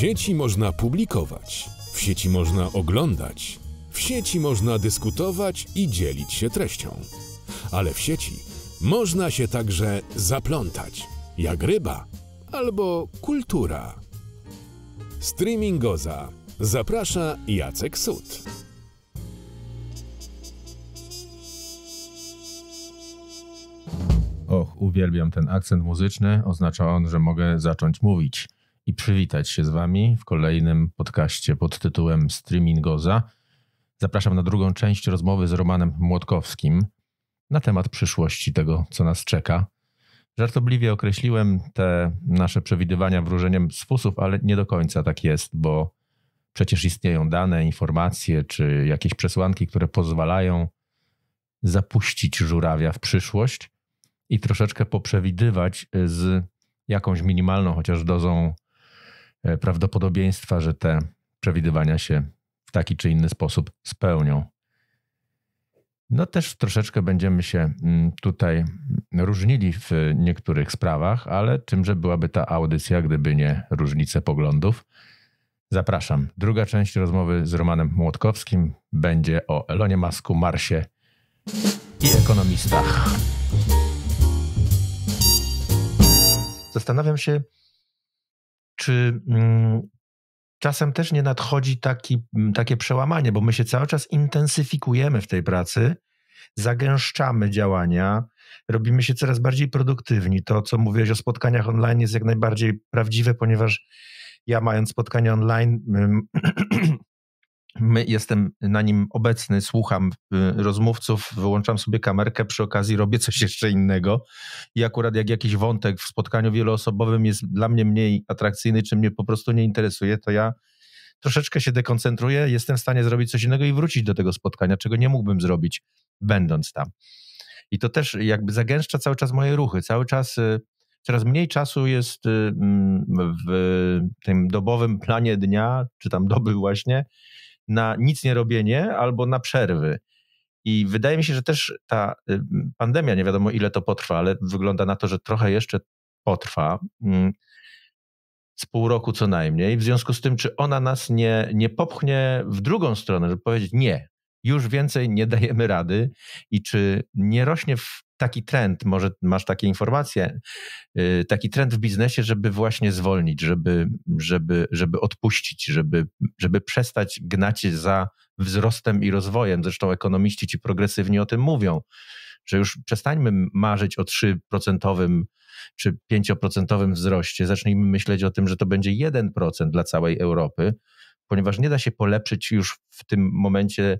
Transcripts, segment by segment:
sieci można publikować, w sieci można oglądać, w sieci można dyskutować i dzielić się treścią. Ale w sieci można się także zaplątać, jak ryba albo kultura. Streamingoza zaprasza Jacek Sud. Och, uwielbiam ten akcent muzyczny. Oznacza on, że mogę zacząć mówić i przywitać się z Wami w kolejnym podcaście pod tytułem Streamingoza. Zapraszam na drugą część rozmowy z Romanem Młotkowskim na temat przyszłości tego, co nas czeka. Żartobliwie określiłem te nasze przewidywania wróżeniem z fusów, ale nie do końca tak jest, bo przecież istnieją dane, informacje czy jakieś przesłanki, które pozwalają zapuścić żurawia w przyszłość i troszeczkę poprzewidywać z jakąś minimalną chociaż dozą E, prawdopodobieństwa, że te przewidywania się w taki czy inny sposób spełnią. No też troszeczkę będziemy się mm, tutaj różnili w niektórych sprawach, ale czymże byłaby ta audycja, gdyby nie różnice poglądów? Zapraszam. Druga część rozmowy z Romanem Młotkowskim będzie o Elonie Masku, Marsie i ekonomistach. Zastanawiam się, czy mm, czasem też nie nadchodzi taki, mm, takie przełamanie, bo my się cały czas intensyfikujemy w tej pracy, zagęszczamy działania, robimy się coraz bardziej produktywni. To, co mówiłeś o spotkaniach online, jest jak najbardziej prawdziwe, ponieważ ja, mając spotkanie online, mm, My, jestem na nim obecny, słucham y, rozmówców, wyłączam sobie kamerkę, przy okazji robię coś jeszcze innego. I akurat jak jakiś wątek w spotkaniu wieloosobowym jest dla mnie mniej atrakcyjny, czy mnie po prostu nie interesuje, to ja troszeczkę się dekoncentruję, jestem w stanie zrobić coś innego i wrócić do tego spotkania, czego nie mógłbym zrobić, będąc tam. I to też jakby zagęszcza cały czas moje ruchy, cały czas. Y, coraz mniej czasu jest y, mm, w tym dobowym planie dnia, czy tam doby właśnie, na nic nie robienie albo na przerwy. I wydaje mi się, że też ta y, pandemia, nie wiadomo ile to potrwa, ale wygląda na to, że trochę jeszcze potrwa, mm, z pół roku co najmniej. W związku z tym, czy ona nas nie, nie popchnie w drugą stronę, żeby powiedzieć nie, już więcej nie dajemy rady i czy nie rośnie w taki trend, może masz takie informacje, y, taki trend w biznesie, żeby właśnie zwolnić, żeby, żeby, żeby odpuścić, żeby, żeby przestać gnać za wzrostem i rozwojem. Zresztą ekonomiści ci progresywni o tym mówią, że już przestańmy marzyć o 3% czy 5% wzroście, zacznijmy myśleć o tym, że to będzie 1% dla całej Europy, ponieważ nie da się polepszyć już w tym momencie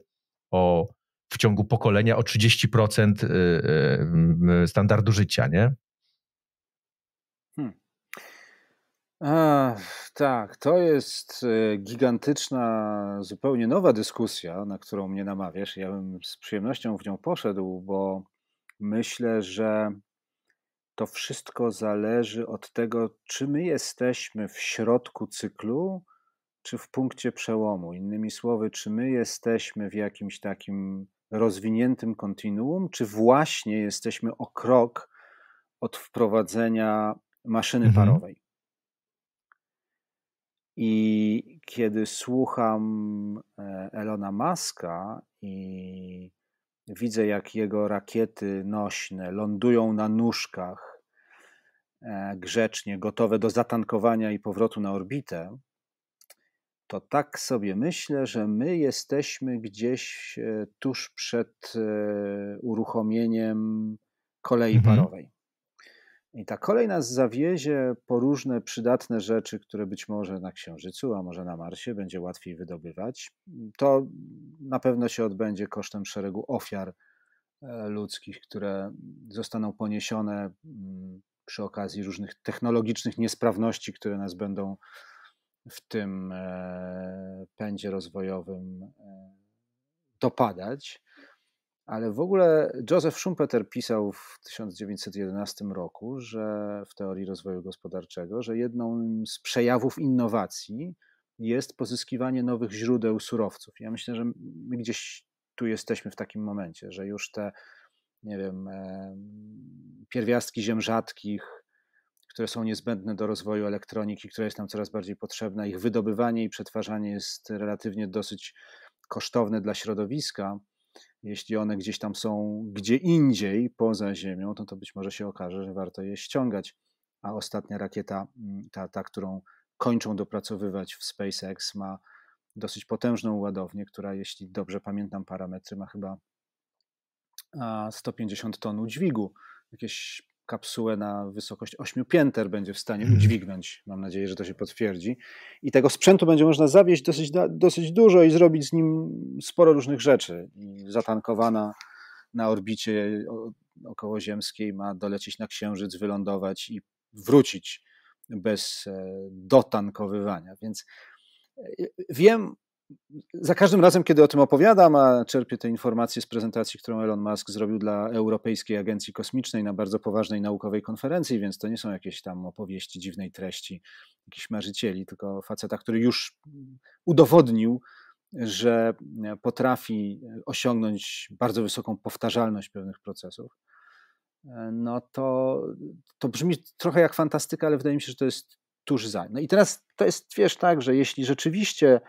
o w ciągu pokolenia o 30% y, y, y, standardu życia, nie? Hmm. A, tak, to jest gigantyczna, zupełnie nowa dyskusja, na którą mnie namawiasz. Ja bym z przyjemnością w nią poszedł, bo myślę, że to wszystko zależy od tego, czy my jesteśmy w środku cyklu, czy w punkcie przełomu. Innymi słowy, czy my jesteśmy w jakimś takim rozwiniętym kontinuum, czy właśnie jesteśmy o krok od wprowadzenia maszyny mhm. parowej? I kiedy słucham e, Elona Muska i widzę, jak jego rakiety nośne lądują na nóżkach e, grzecznie, gotowe do zatankowania i powrotu na orbitę, to tak sobie myślę, że my jesteśmy gdzieś e, tuż przed e, uruchomieniem kolei mhm. parowej. I ta kolej nas zawiezie po różne przydatne rzeczy, które być może na Księżycu, a może na Marsie będzie łatwiej wydobywać. To na pewno się odbędzie kosztem szeregu ofiar e, ludzkich, które zostaną poniesione mm, przy okazji różnych technologicznych niesprawności, które nas będą w tym e, pędzie rozwojowym e, dopadać. Ale w ogóle Joseph Schumpeter pisał w 1911 roku, że w teorii rozwoju gospodarczego, że jedną z przejawów innowacji jest pozyskiwanie nowych źródeł surowców. Ja myślę, że my gdzieś tu jesteśmy w takim momencie, że już te, nie wiem, e, pierwiastki ziem rzadkich, które są niezbędne do rozwoju elektroniki, która jest nam coraz bardziej potrzebna. Ich wydobywanie i przetwarzanie jest relatywnie dosyć kosztowne dla środowiska. Jeśli one gdzieś tam są gdzie indziej poza Ziemią, to, to być może się okaże, że warto je ściągać. A ostatnia rakieta, mm, ta, ta którą kończą dopracowywać w SpaceX, ma dosyć potężną ładownię, która, jeśli dobrze pamiętam parametry, ma chyba 150 ton dźwigu, jakieś kapsułę na wysokość 8 pięter będzie w stanie mhm. udźwignąć. Mam nadzieję, że to się potwierdzi. I tego sprzętu będzie można zawieźć dosyć, dosyć dużo i zrobić z nim sporo różnych rzeczy. zatankowana na orbicie okołoziemskiej ma dolecieć na Księżyc, wylądować i wrócić bez e, dotankowywania. Więc e, wiem za każdym razem, kiedy o tym opowiadam, a czerpię te informacje z prezentacji, którą Elon Musk zrobił dla Europejskiej Agencji Kosmicznej na bardzo poważnej naukowej konferencji, więc to nie są jakieś tam opowieści dziwnej treści jakichś marzycieli, tylko faceta, który już udowodnił, że potrafi osiągnąć bardzo wysoką powtarzalność pewnych procesów, no to, to brzmi trochę jak fantastyka, ale wydaje mi się, że to jest tuż za. No i teraz to jest, wiesz, tak, że jeśli rzeczywiście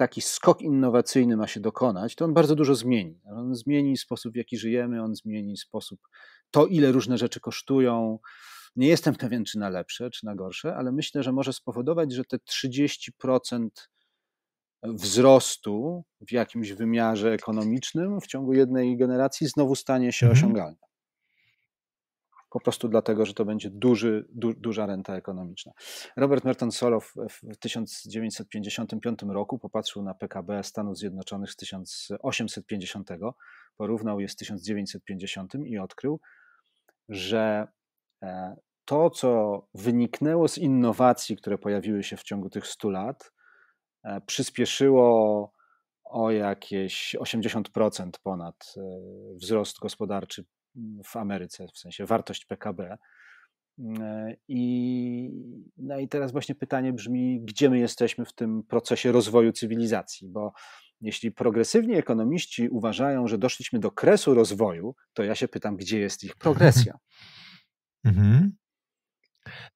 taki skok innowacyjny ma się dokonać, to on bardzo dużo zmieni. On zmieni sposób, w jaki żyjemy, on zmieni sposób, to ile różne rzeczy kosztują. Nie jestem pewien, czy na lepsze, czy na gorsze, ale myślę, że może spowodować, że te 30% wzrostu w jakimś wymiarze ekonomicznym w ciągu jednej generacji znowu stanie się mhm. osiągalne po prostu dlatego, że to będzie duży, du, duża renta ekonomiczna. Robert Merton Solow w 1955 roku popatrzył na PKB Stanów Zjednoczonych z 1850, porównał je z 1950 i odkrył, że e, to, co wyniknęło z innowacji, które pojawiły się w ciągu tych 100 lat, e, przyspieszyło o jakieś 80% ponad e, wzrost gospodarczy w Ameryce, w sensie wartość PKB. E, I, no i teraz właśnie pytanie brzmi, gdzie my jesteśmy w tym procesie rozwoju cywilizacji, bo jeśli progresywni ekonomiści uważają, że doszliśmy do kresu rozwoju, to ja się pytam, gdzie jest ich progresja? Mhm.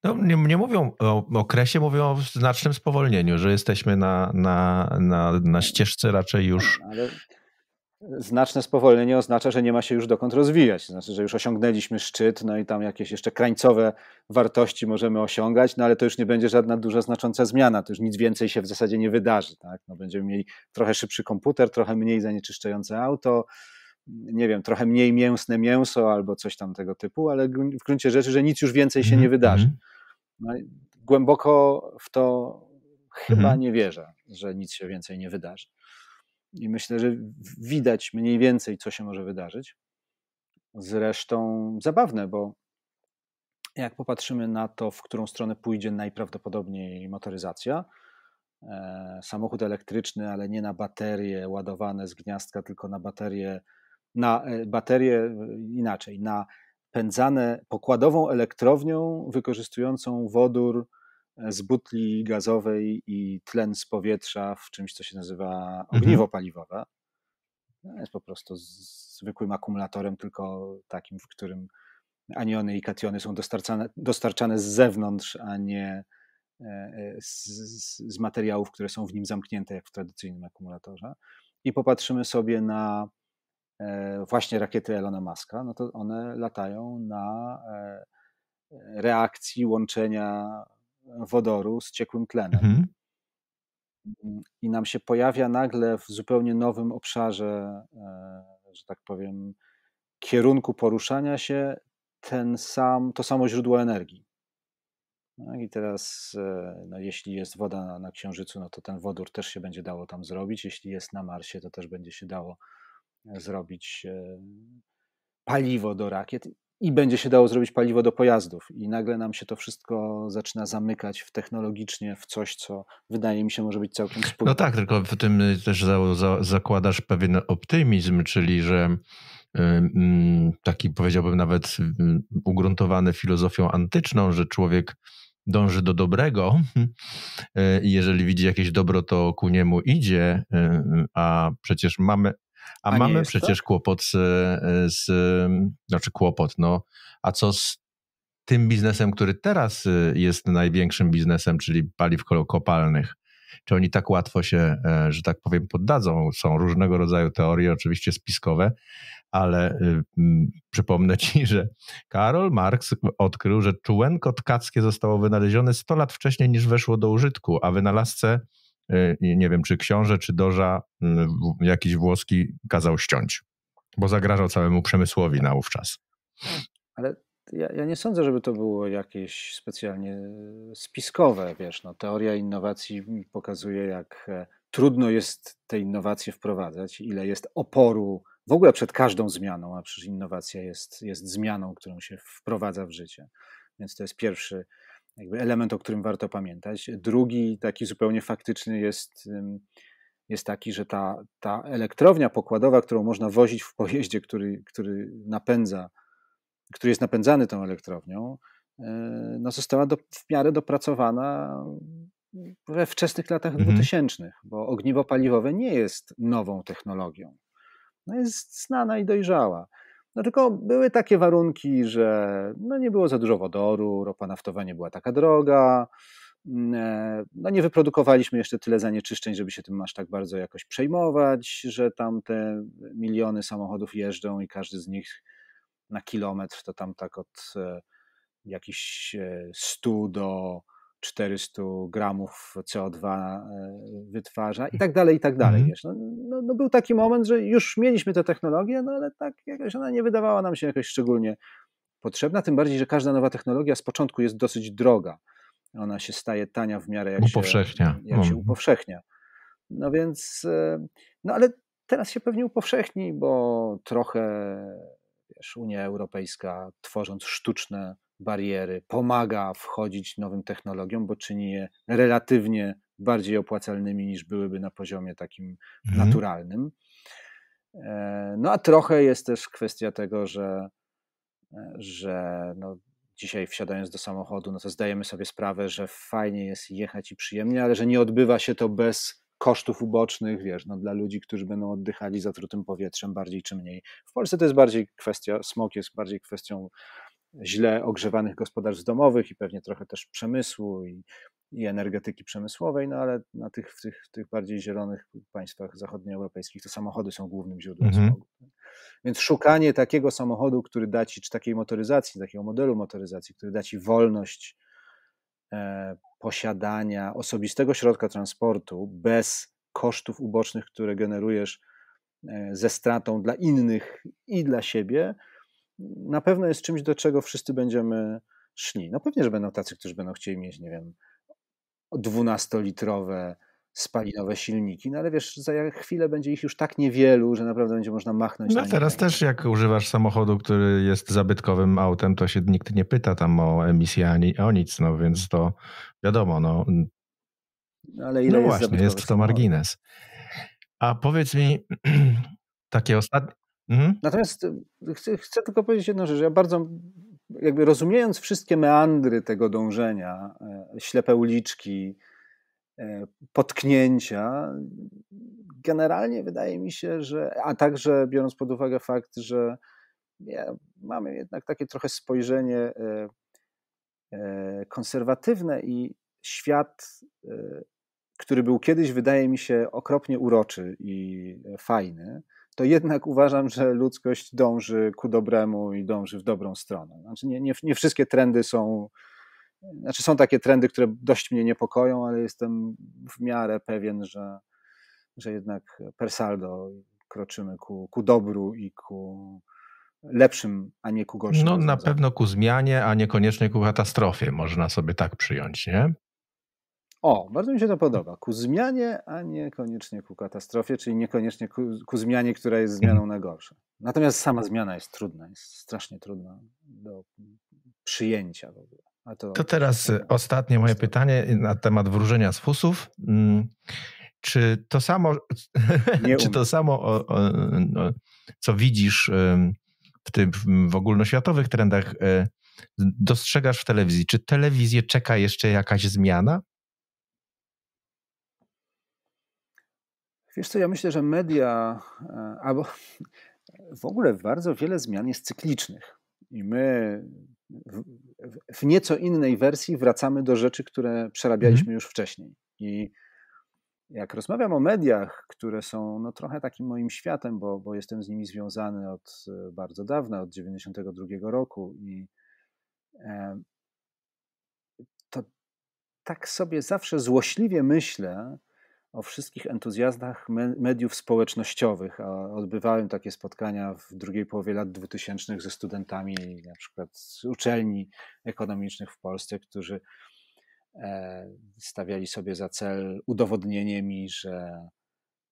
No, nie, nie, mówią o okresie, mówią o znacznym spowolnieniu, że jesteśmy na, na, na, na ścieżce raczej już. No, ale znaczne spowolnienie oznacza, że nie ma się już dokąd rozwijać. Znaczy, że już osiągnęliśmy szczyt, no i tam jakieś jeszcze krańcowe wartości możemy osiągać, no ale to już nie będzie żadna duża, znacząca zmiana. To już nic więcej się w zasadzie nie wydarzy. Tak? No, będziemy mieli trochę szybszy komputer, trochę mniej zanieczyszczające auto, nie wiem, trochę mniej mięsne mięso albo coś tam tego typu, ale w gruncie rzeczy, że nic już więcej się nie mhm, wydarzy. Mhm. No, głęboko w to chyba mhm. nie wierzę, że nic się więcej nie wydarzy. I myślę, że widać mniej więcej, co się może wydarzyć. Zresztą zabawne, bo jak popatrzymy na to, w którą stronę pójdzie najprawdopodobniej motoryzacja, e, samochód elektryczny, ale nie na baterie ładowane z gniazdka, tylko na baterie, na e, baterie e, inaczej, na pędzane pokładową elektrownią wykorzystującą wodór z butli gazowej i tlen z powietrza w czymś, co się nazywa mhm. ogniwo paliwowe. No, jest po prostu zwykłym akumulatorem, tylko takim, w którym aniony i kationy są dostarczane, dostarczane z zewnątrz, a nie e, e, z, z materiałów, które są w nim zamknięte, jak w tradycyjnym akumulatorze. I popatrzymy sobie na e, właśnie rakiety Elona Muska, no to one latają na reakcji łączenia wodoru z ciekłym tlenem. Mhm. Mm, I nam się pojawia nagle w zupełnie nowym obszarze, e, że tak powiem, kierunku poruszania się ten sam, to samo źródło energii. No I teraz, e, no jeśli jest woda na Księżycu, no to ten wodór też się będzie dało tam zrobić. Jeśli jest na Marsie, to też będzie się dało e, zrobić paliwo do rakiet i będzie się dało zrobić paliwo do pojazdów. I nagle nam się to wszystko zaczyna zamykać w technologicznie w coś, co wydaje mi się może być całkiem no spójne. No tak, tylko w tym y, też za, za, zakładasz pewien optymizm, czyli że y, mm, taki powiedziałbym nawet y, ugruntowany filozofią antyczną, że człowiek dąży do dobrego i jeżeli widzi jakieś dobro, to ku niemu idzie, a przecież mamy a, a mamy przecież to? kłopot z, z, znaczy kłopot, no, a co z tym biznesem, który teraz y, jest największym biznesem, czyli paliw kopalnych? Czy oni tak łatwo się, e, że tak powiem, poddadzą? Są różnego rodzaju teorie, oczywiście spiskowe, ale y, przypomnę ci, że Karol Marx odkrył, że czułenko tkackie zostało wynalezione 100 lat wcześniej niż weszło do użytku, a wynalazce Y, nie wiem, czy książę, czy doża y, jakiś włoski kazał ściąć, bo zagrażał całemu przemysłowi tak. naówczas. Ale ja, ja, nie sądzę, żeby to było jakieś specjalnie y, spiskowe, wiesz, no, teoria innowacji pokazuje, jak e, trudno jest te innowacje wprowadzać, ile jest oporu w ogóle przed każdą zmianą, a przecież innowacja jest, jest zmianą, którą się wprowadza w życie. Więc to jest pierwszy, element, o którym warto pamiętać. Drugi, taki zupełnie faktyczny, jest, jest taki, że ta, ta elektrownia pokładowa, którą można wozić w pojeździe, który, który napędza, który jest napędzany tą elektrownią, e, no została do, w miarę dopracowana we wczesnych latach mhm. 2000, bo ogniwo paliwowe nie jest nową technologią. No jest znana i dojrzała. No tylko były takie warunki, że no nie było za dużo wodoru, ropa naftowa nie była taka droga, mm, e, no nie wyprodukowaliśmy jeszcze tyle zanieczyszczeń, żeby się tym aż tak bardzo jakoś przejmować, że tam te miliony samochodów jeżdżą i każdy z nich na kilometr to tam tak od e, jakichś 100 e, do 400 gramów CO2 e, wytwarza i mm. tak dalej, i tak dalej. Mm. Wiesz. No, no, no, był taki moment, że już mieliśmy tę technologię, no ale tak jakoś ona nie wydawała nam się jakoś szczególnie potrzebna, tym bardziej, że każda nowa technologia z początku jest dosyć droga. Ona się staje tania w miarę jak, upowszechnia. się, jak się mm. upowszechnia. No więc, e, no ale teraz się pewnie upowszechni, bo trochę wiesz, Unia Europejska tworząc sztuczne bariery, pomaga wchodzić nowym technologiom, bo czyni je relatywnie bardziej opłacalnymi niż byłyby na poziomie takim mhm. naturalnym. E, no a trochę jest też kwestia tego, że, e, że no, dzisiaj wsiadając do samochodu, no to zdajemy sobie sprawę, że fajnie jest jechać i przyjemnie, ale że nie odbywa się to bez kosztów ubocznych, wiesz, no, dla ludzi, którzy będą oddychali zatrutym powietrzem bardziej czy mniej. W Polsce to jest bardziej kwestia, smog jest bardziej kwestią źle ogrzewanych gospodarstw domowych i pewnie trochę też przemysłu i, i energetyki przemysłowej, no ale na tych, w tych, tych bardziej zielonych państwach zachodnioeuropejskich to samochody są głównym źródłem mhm. smogu. Tak? Więc szukanie takiego samochodu, który da ci, czy takiej motoryzacji, takiego modelu motoryzacji, który da ci wolność e, posiadania osobistego środka transportu bez kosztów ubocznych, które generujesz e, ze stratą dla innych i dla siebie, na pewno jest czymś, do czego wszyscy będziemy szli. No pewnie, że będą tacy, którzy będą chcieli mieć, nie wiem, 12-litrowe spalinowe silniki, no ale wiesz, za chwilę będzie ich już tak niewielu, że naprawdę będzie można machnąć. No teraz też jak używasz samochodu, który jest zabytkowym autem, to się nikt nie pyta tam o emisję ani o nic, no więc to wiadomo, no. no ale ile no jest właśnie, jest to margines. A powiedz mi, takie ostatnie, Mhm. Natomiast e, chcę, chcę, tylko powiedzieć jedną rzecz. Ja bardzo, jakby rozumiejąc wszystkie meandry tego dążenia, e, ślepe uliczki, e, potknięcia, generalnie wydaje mi się, że, a także biorąc pod uwagę fakt, że ja, mamy jednak takie trochę spojrzenie konserwatywne i świat, który był kiedyś, wydaje mi się, okropnie uroczy i fajny, to jednak uważam, że ludzkość dąży ku dobremu i dąży w dobrą stronę. Znaczy nie, nie, nie wszystkie trendy są. Znaczy są takie trendy, które dość mnie niepokoją, ale jestem w miarę pewien, że, że jednak per saldo kroczymy ku, ku dobru i ku lepszym, a nie ku gorszym. No na pewno ku zmianie, a niekoniecznie ku katastrofie, można sobie tak przyjąć, nie? O, bardzo mi się to podoba. Ku zmianie, a niekoniecznie ku katastrofie, czyli niekoniecznie ku, ku zmianie, która jest zmianą mhm. na gorsze. Natomiast sama zmiana jest trudna, jest strasznie trudna do przyjęcia w ogóle. To, to, teraz to, tak e, ostatnie moje pytanie e, na temat wróżenia z fusów. Mm, czy to samo, czy to samo o, o, o, no, co widzisz w, tym, w ogólnoświatowych trendach, e, dostrzegasz w telewizji? Czy telewizję czeka jeszcze jakaś zmiana? Wiesz co, ja myślę, że media, e, albo w ogóle bardzo wiele zmian jest cyklicznych. I my w, nieco innej wersji wracamy do rzeczy, które przerabialiśmy mhm. już wcześniej. I jak rozmawiam o mediach, które są no, trochę takim moim światem, bo, bo jestem z nimi związany od e, bardzo dawna, od 92 roku i e, to tak sobie zawsze złośliwie myślę, o wszystkich entuzjazmach mediów społecznościowych. A odbywałem takie spotkania w drugiej połowie lat 2000 ze studentami na przykład z uczelni ekonomicznych w Polsce, którzy e, stawiali sobie za cel udowodnienie mi, że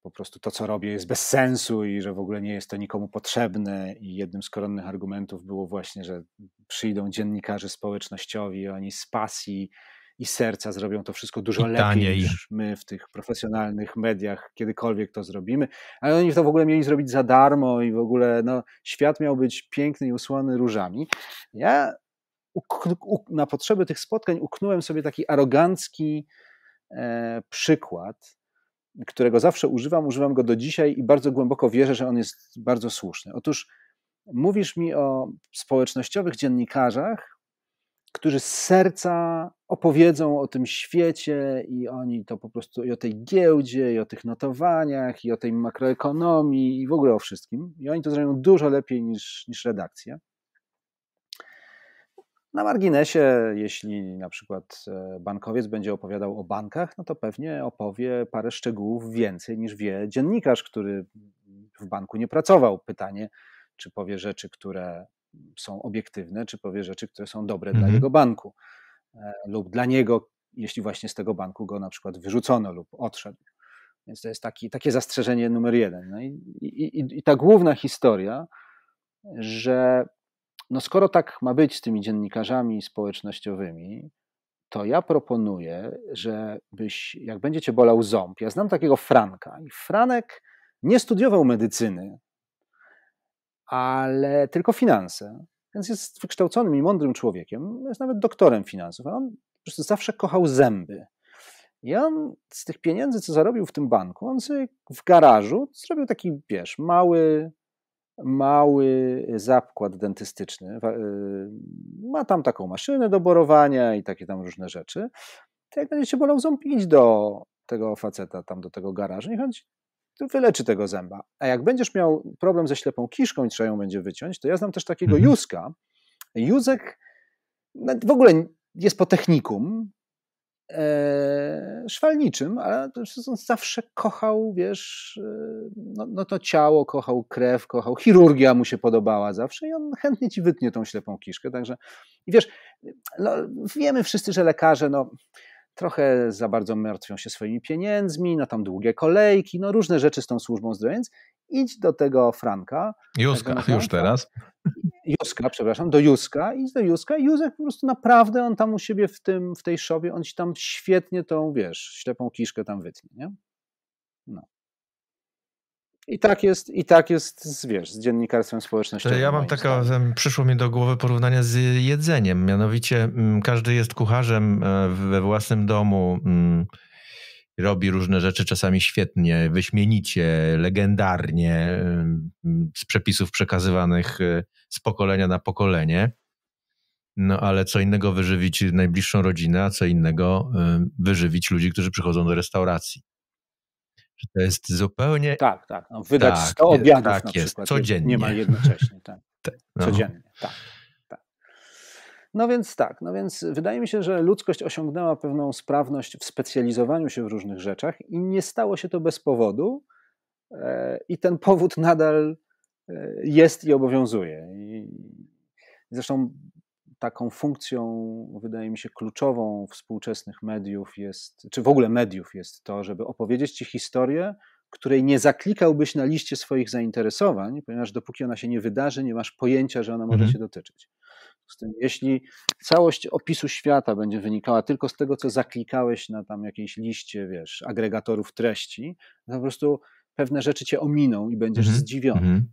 po prostu to, co robię, jest bez sensu i że w ogóle nie jest to nikomu potrzebne. I jednym z koronnych argumentów było właśnie, że przyjdą dziennikarze społecznościowi, oni z pasji i serca zrobią to wszystko dużo I lepiej taniej. niż my w tych profesjonalnych mediach kiedykolwiek to zrobimy. Ale oni to w ogóle mieli zrobić za darmo i w ogóle no, świat miał być piękny i usłany różami. Ja na potrzeby tych spotkań uknąłem sobie taki arogancki e, przykład, którego zawsze używam, używam go do dzisiaj i bardzo głęboko wierzę, że on jest bardzo słuszny. Otóż mówisz mi o społecznościowych dziennikarzach, którzy z serca opowiedzą o tym świecie i oni to po prostu i o tej giełdzie, i o tych notowaniach, i o tej makroekonomii, i w ogóle o wszystkim. I oni to zrobią dużo lepiej niż, niż redakcja. Na marginesie, jeśli na przykład e, bankowiec będzie opowiadał o bankach, no to pewnie opowie parę szczegółów więcej niż wie dziennikarz, który w banku nie pracował. Pytanie, czy powie rzeczy, które są obiektywne, czy powie rzeczy, które są dobre mhm. dla jego banku e, lub dla niego, jeśli właśnie z tego banku go na przykład wyrzucono lub odszedł. Więc to jest taki, takie zastrzeżenie numer jeden. No i, i, i ta główna historia, że no skoro tak ma być z tymi dziennikarzami społecznościowymi, to ja proponuję, żebyś, jak będziecie bolał ząb, ja znam takiego Franka i Franek nie studiował medycyny, ale tylko finanse. Więc jest wykształconym i mądrym człowiekiem, jest nawet doktorem finansów, a on po prostu zawsze kochał zęby. I on z tych pieniędzy, co zarobił w tym banku, on sobie w garażu zrobił taki, wiesz, mały, mały zakład dentystyczny. Y, ma tam taką maszynę do borowania i takie tam różne rzeczy. To jak będzie się bolał ząb, idź do tego faceta tam, do tego garażu, niech on wyleczy tego zęba. A jak będziesz miał problem ze ślepą kiszką i trzeba ją będzie wyciąć, to ja znam też takiego mhm. Józka. Józek no, w ogóle jest po technikum e, szwalniczym, ale on zawsze kochał, wiesz, e, no, no, to ciało, kochał krew, kochał, chirurgia mu się podobała zawsze i on chętnie ci wytnie tą ślepą kiszkę, także i wiesz, no, wiemy wszyscy, że lekarze, no trochę za bardzo martwią się swoimi pieniędzmi, no tam długie kolejki, no różne rzeczy z tą służbą zdrowia, więc idź do tego Franka. Józka, już teraz. Józka, przepraszam, do Józka, idź do Józka i Józek po prostu naprawdę, on tam u siebie w, tym, w tej szopie, on ci tam świetnie tą, wiesz, ślepą kiszkę tam wytnie, nie? No. I tak jest, i tak jest wiesz, z dziennikarstwem społecznościowym. Ja mam taka, przyszło mi do głowy porównanie z jedzeniem. Mianowicie mm, każdy jest kucharzem e, we własnym domu, mm, robi różne rzeczy czasami świetnie, wyśmienicie, legendarnie, z przepisów przekazywanych e, z pokolenia na pokolenie. No ale co innego wyżywić najbliższą rodzinę, a co innego wyżywić ludzi, którzy przychodzą do restauracji że to jest zupełnie. Tak, tak. No, wydać tak, 100 obiadów tak, na jest, przykład. Codziennie. Nie ma jednocześnie. Tak. tak no. Codziennie, tak, tak. No więc tak, no więc wydaje mi się, że ludzkość osiągnęła pewną sprawność w specjalizowaniu się w różnych rzeczach i nie stało się to bez powodu. E, I ten powód nadal e, jest i obowiązuje. I zresztą taką funkcją, wydaje mi się, kluczową współczesnych mediów jest, czy w ogóle mediów jest to, żeby opowiedzieć ci historię, której nie zaklikałbyś na liście swoich zainteresowań, ponieważ dopóki ona się nie wydarzy, nie masz pojęcia, że ona może mhm. cię dotyczyć. Z tym, jeśli całość opisu świata będzie wynikała tylko z tego, co zaklikałeś na tam jakiejś liście, wiesz, agregatorów treści, to po prostu pewne rzeczy cię ominą i będziesz mhm. zdziwiony. Mhm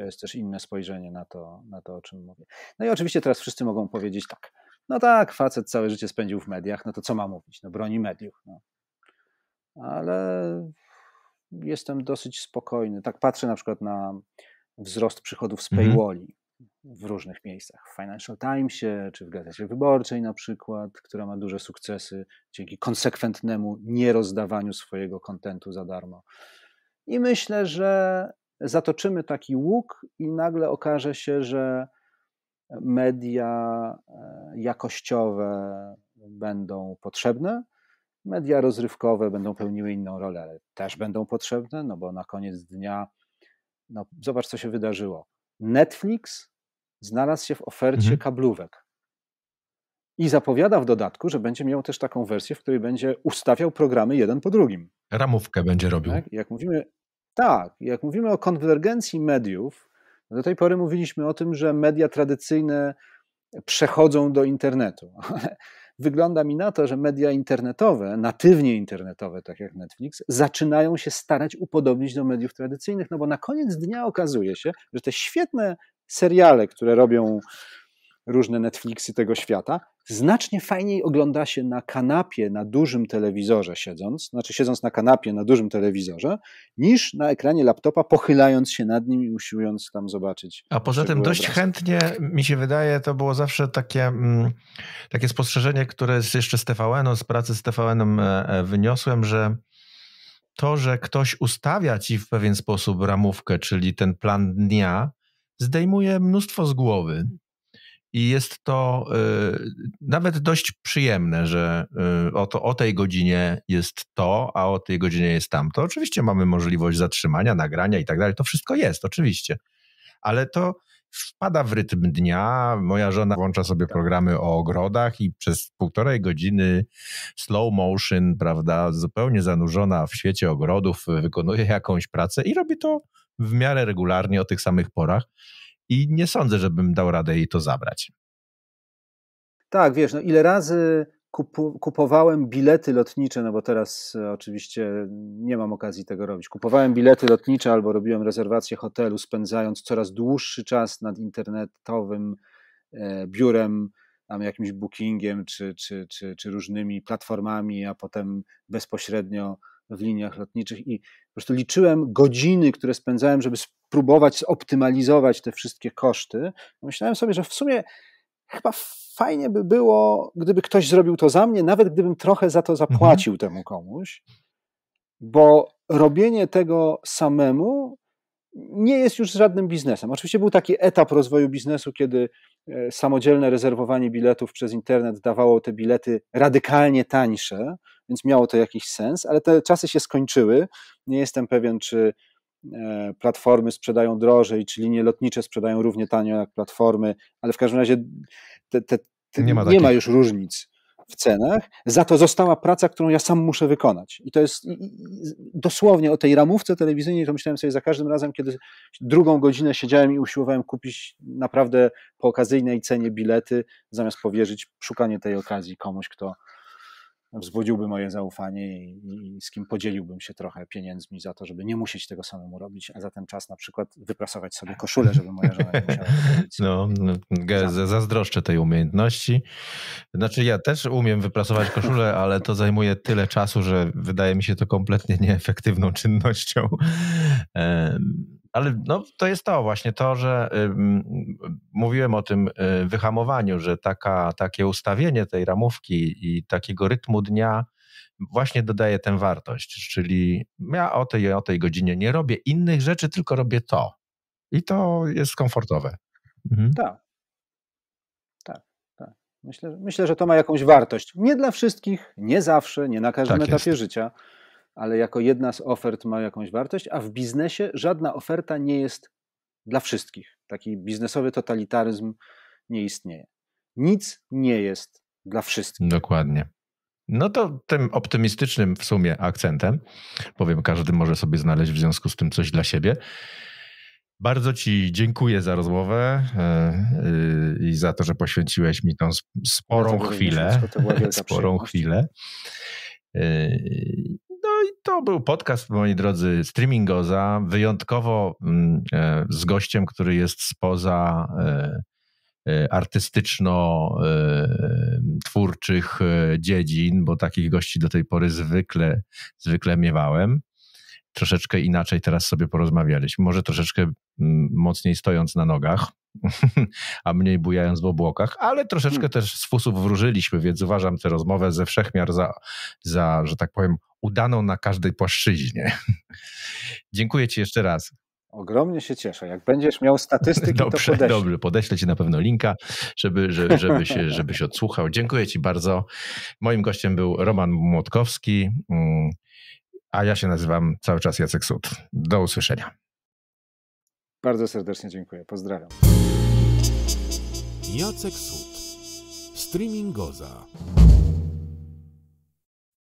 to jest też inne spojrzenie na to, na to, o czym mówię. No i oczywiście teraz wszyscy mogą powiedzieć tak, no tak, facet całe życie spędził w mediach, no to co ma mówić? No broni mediów. No. Ale jestem dosyć spokojny. Tak patrzę na przykład na wzrost przychodów z mhm. paywalli w różnych miejscach. W Financial Timesie, czy w Gazecie Wyborczej na przykład, która ma duże sukcesy dzięki konsekwentnemu nierozdawaniu swojego kontentu za darmo. I myślę, że zatoczymy taki łuk i nagle okaże się, że media e, jakościowe będą potrzebne, media rozrywkowe będą pełniły inną rolę, ale też będą potrzebne, no bo na koniec dnia, no zobacz co się wydarzyło. Netflix znalazł się w ofercie mhm. kablówek. I zapowiada w dodatku, że będzie miał też taką wersję, w której będzie ustawiał programy jeden po drugim. Ramówkę będzie robił. Tak? Jak mówimy tak, jak mówimy o konwergencji mediów, no do tej pory mówiliśmy o tym, że media tradycyjne przechodzą do internetu. wygląda mi na to, że media internetowe, natywnie internetowe, tak jak Netflix, zaczynają się starać upodobnić do mediów tradycyjnych, no bo na koniec dnia okazuje się, że te świetne seriale, które robią różne Netflixy tego świata, znacznie fajniej ogląda się na kanapie, na dużym telewizorze siedząc, znaczy siedząc na kanapie, na dużym telewizorze, niż na ekranie laptopa, pochylając się nad nim i usiłując tam zobaczyć. A poza tym dość obraz. chętnie, mi się wydaje, to było zawsze takie, mm, takie spostrzeżenie, które jeszcze z tvn z pracy z tvn e, e, wyniosłem, że to, że ktoś ustawia ci w pewien sposób ramówkę, czyli ten plan dnia, zdejmuje mnóstwo z głowy. I jest to y, nawet dość przyjemne, że y, o, to, o tej godzinie jest to, a o tej godzinie jest tamto. Oczywiście mamy możliwość zatrzymania, nagrania i tak dalej. To wszystko jest, oczywiście. Ale to wpada w rytm dnia. Moja żona włącza sobie programy o ogrodach i przez półtorej godziny slow motion, prawda, zupełnie zanurzona w świecie ogrodów, wykonuje jakąś pracę i robi to w miarę regularnie o tych samych porach i nie sądzę, żebym dał radę jej to zabrać. Tak, wiesz, no ile razy kupowałem bilety lotnicze, no bo teraz e, oczywiście nie mam okazji tego robić. Kupowałem bilety lotnicze albo robiłem rezerwację hotelu, spędzając coraz dłuższy czas nad internetowym e, biurem, tam jakimś bookingiem czy, czy, czy, czy różnymi platformami, a potem bezpośrednio w liniach lotniczych i po prostu liczyłem godziny, które spędzałem, żeby spróbować zoptymalizować te wszystkie koszty. Myślałem sobie, że w sumie chyba fajnie by było, gdyby ktoś zrobił to za mnie, nawet gdybym trochę za to mhm. zapłacił mhm. temu komuś, bo robienie tego samemu nie jest już żadnym biznesem. Oczywiście był taki etap rozwoju biznesu, kiedy e, samodzielne rezerwowanie biletów przez internet dawało te bilety radykalnie tańsze, więc miało to jakiś sens, ale te czasy się skończyły. Nie jestem pewien, czy e, platformy sprzedają drożej, czy linie lotnicze sprzedają równie tanio jak platformy, ale w każdym razie te, te, te, nie, ma nie ma już różnic w cenach, za to została praca, którą ja sam muszę wykonać. I to jest dosłownie o tej ramówce telewizyjnej, to myślałem sobie za każdym razem, kiedy drugą godzinę siedziałem i usiłowałem kupić naprawdę po okazyjnej cenie bilety, zamiast powierzyć szukanie tej okazji komuś, kto, wzbudziłby moje zaufanie i, i, z kim podzieliłbym się trochę pieniędzmi za to, żeby nie musieć tego samemu robić, a za ten czas na przykład wyprasować sobie koszulę, żeby moja żona nie musiała robić. No, no zazdroszczę tej umiejętności. Znaczy ja też umiem wyprasować koszulę, ale to zajmuje tyle czasu, że wydaje mi się to kompletnie nieefektywną czynnością. Um ale no, to jest to właśnie, to, że mówiłem o tym um, wyhamowaniu, że taka, takie ustawienie tej ramówki i takiego rytmu dnia właśnie dodaje tę wartość. Czyli ja o tej, o tej godzinie nie robię innych rzeczy, tylko robię to. I to jest komfortowe. Mhm. Tak. Tak, tak. Myślę, myślę, że to ma jakąś wartość. Nie dla wszystkich, nie zawsze, nie na każdym tak etapie jest. życia ale jako jedna z ofert ma jakąś wartość, a w biznesie żadna oferta nie jest dla wszystkich. Taki biznesowy totalitaryzm nie istnieje. Nic nie jest dla wszystkich. Dokładnie. No to tym optymistycznym w sumie akcentem, powiem, każdy może sobie znaleźć w związku z tym coś dla siebie. Bardzo Ci dziękuję za rozmowę e, i za to, że poświęciłeś mi tą sporą chwilę. Sporą chwilę. E, to był podcast, moi drodzy, streamingoza, wyjątkowo mm, e, z gościem, który jest spoza e, e, artystyczno-twórczych dziedzin, bo takich gości do tej pory zwykle, zwykle miewałem. Troszeczkę inaczej teraz sobie porozmawialiśmy, może troszeczkę mm, mocniej stojąc na nogach, a mniej bujając w obłokach, ale troszeczkę hmm. też z fusów wróżyliśmy, więc uważam tę rozmowę ze wszechmiar za, za, że tak powiem, udaną na każdej płaszczyźnie. Dziękuję Ci jeszcze raz. Ogromnie się cieszę. Jak będziesz miał statystyki, dobrze, to podeślę. Dobrze, podeślę Ci na pewno linka, żeby, żeby, żeby, się, żeby się odsłuchał. Dziękuję Ci bardzo. Moim gościem był Roman Młotkowski, mm, a ja się nazywam cały czas Jacek Sud. Do usłyszenia. Bardzo serdecznie dziękuję. Pozdrawiam. Jacek Sud. Streaming Goza.